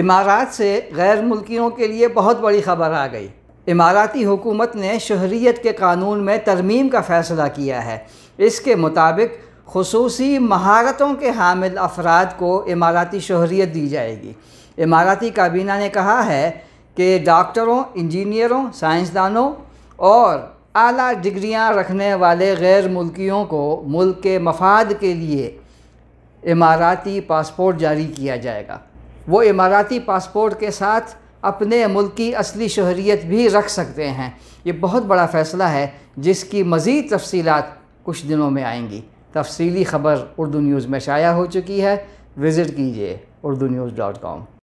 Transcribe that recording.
امارات سے غیر ملکیوں کے لیے بہت بڑی خبر آ گئی اماراتی حکومت نے شہریت کے قانون میں ترمیم کا فیصلہ کیا ہے اس کے مطابق خصوصی مہارتوں کے حامل افراد کو اماراتی شہریت دی جائے گی اماراتی کابینہ نے کہا ہے کہ ڈاکٹروں انجینئروں سائنسدانوں اور اعلیٰ ڈگریاں رکھنے والے غیر ملکیوں کو ملک کے مفاد کے لیے اماراتی پاسپورٹ جاری کیا جائے گا वो इमाराती पासपोर्ट के साथ अपने मुल्क की असली शहरीत भी रख सकते हैं ये बहुत बड़ा फ़ैसला है जिसकी मज़ीद तफसीत कुछ दिनों में आएंगी तफसीली ख़बर उर्दू न्यूज़ में शाया हो चुकी है विज़िट कीजिए उर्दू न्यूज़ डॉट कॉम